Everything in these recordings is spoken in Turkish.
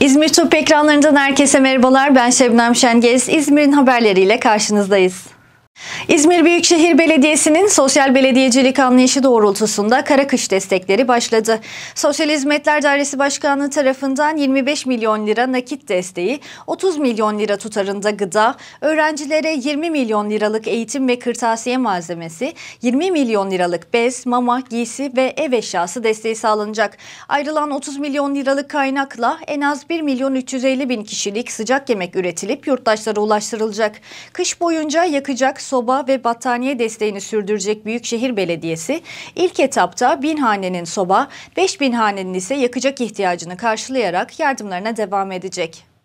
İzmir Top ekranlarından herkese merhabalar. Ben Şebnem Şengez. İzmir'in haberleriyle karşınızdayız. İzmir Büyükşehir Belediyesi'nin sosyal belediyecilik anlayışı doğrultusunda Karakış destekleri başladı. Sosyal Hizmetler Dairesi Başkanlığı tarafından 25 milyon lira nakit desteği, 30 milyon lira tutarında gıda, öğrencilere 20 milyon liralık eğitim ve kırtasiye malzemesi, 20 milyon liralık bez, mama, giysi ve ev eşyası desteği sağlanacak. Ayrılan 30 milyon liralık kaynakla en az 1 milyon 350 bin kişilik sıcak yemek üretilip yurttaşlara ulaştırılacak. Kış boyunca yakacak soba ve battaniye desteğini sürdürecek Büyükşehir Belediyesi ilk etapta bin hanenin soba, 5000 hanenin ise yakacak ihtiyacını karşılayarak yardımlarına devam edecek.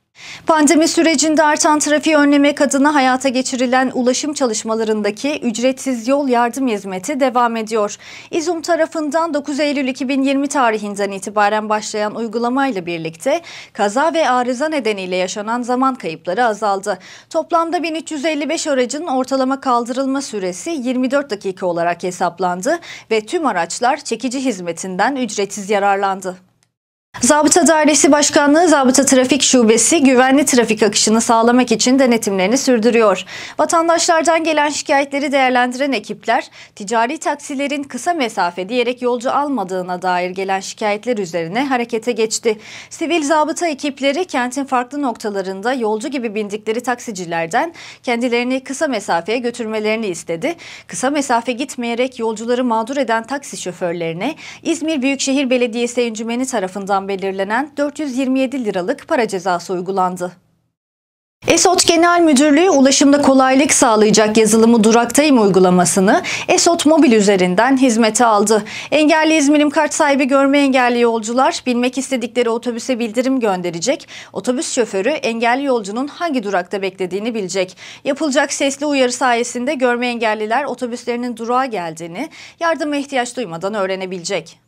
Pandemi sürecinde artan trafiği önlemek adına hayata geçirilen ulaşım çalışmalarındaki ücretsiz yol yardım hizmeti devam ediyor. İzum tarafından 9 Eylül 2020 tarihinden itibaren başlayan uygulamayla birlikte kaza ve arıza nedeniyle yaşanan zaman kayıpları azaldı. Toplamda 1355 aracın ortalama kaldırılma süresi 24 dakika olarak hesaplandı ve tüm araçlar çekici hizmetinden ücretsiz yararlandı. Zabıta Dairesi Başkanlığı Zabıta Trafik Şubesi güvenli trafik akışını sağlamak için denetimlerini sürdürüyor. Vatandaşlardan gelen şikayetleri değerlendiren ekipler ticari taksilerin kısa mesafe diyerek yolcu almadığına dair gelen şikayetler üzerine harekete geçti. Sivil zabıta ekipleri kentin farklı noktalarında yolcu gibi bindikleri taksicilerden kendilerini kısa mesafeye götürmelerini istedi. Kısa mesafe gitmeyerek yolcuları mağdur eden taksi şoförlerine İzmir Büyükşehir Belediyesi encümeni tarafından tarafından belirlenen 427 liralık para cezası uygulandı. Esot Genel Müdürlüğü ulaşımda kolaylık sağlayacak yazılımı Duraktayım uygulamasını Esot Mobil üzerinden hizmete aldı. Engelli İzmir'im kart sahibi görme engelli yolcular bilmek istedikleri otobüse bildirim gönderecek. Otobüs şoförü engelli yolcunun hangi durakta beklediğini bilecek. Yapılacak sesli uyarı sayesinde görme engelliler otobüslerinin durağa geldiğini yardıma ihtiyaç duymadan öğrenebilecek.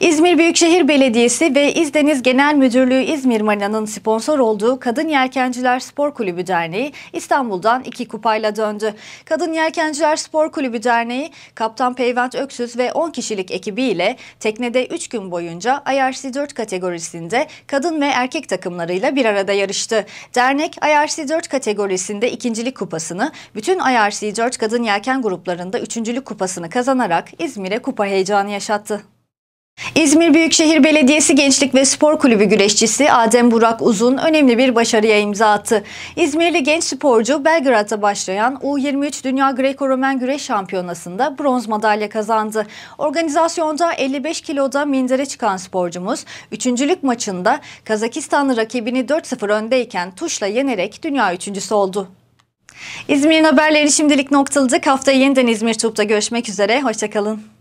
İzmir Büyükşehir Belediyesi ve İzdeniz Genel Müdürlüğü İzmir Marina'nın sponsor olduğu Kadın Yelkenciler Spor Kulübü Derneği İstanbul'dan iki kupayla döndü. Kadın Yelkenciler Spor Kulübü Derneği, Kaptan Peyvent Öksüz ve 10 kişilik ekibiyle teknede 3 gün boyunca IRC4 kategorisinde kadın ve erkek takımlarıyla bir arada yarıştı. Dernek IRC4 kategorisinde ikincilik kupasını, bütün IRC4 kadın yelken gruplarında üçüncülük kupasını kazanarak İzmir'e kupa heyecanı yaşattı. İzmir Büyükşehir Belediyesi Gençlik ve Spor Kulübü güreşçisi Adem Burak Uzun önemli bir başarıya imza attı. İzmirli genç sporcu Belgrad'da başlayan U23 Dünya Greco-Roman Güreş Şampiyonası'nda bronz madalya kazandı. Organizasyonda 55 kiloda mindere çıkan sporcumuz, üçüncülük maçında Kazakistanlı rakibini 4-0 öndeyken tuşla yenerek dünya üçüncüsü oldu. İzmir'in haberleri şimdilik noktaladık. Haftaya yeniden İzmir Tup'ta görüşmek üzere. Hoşçakalın.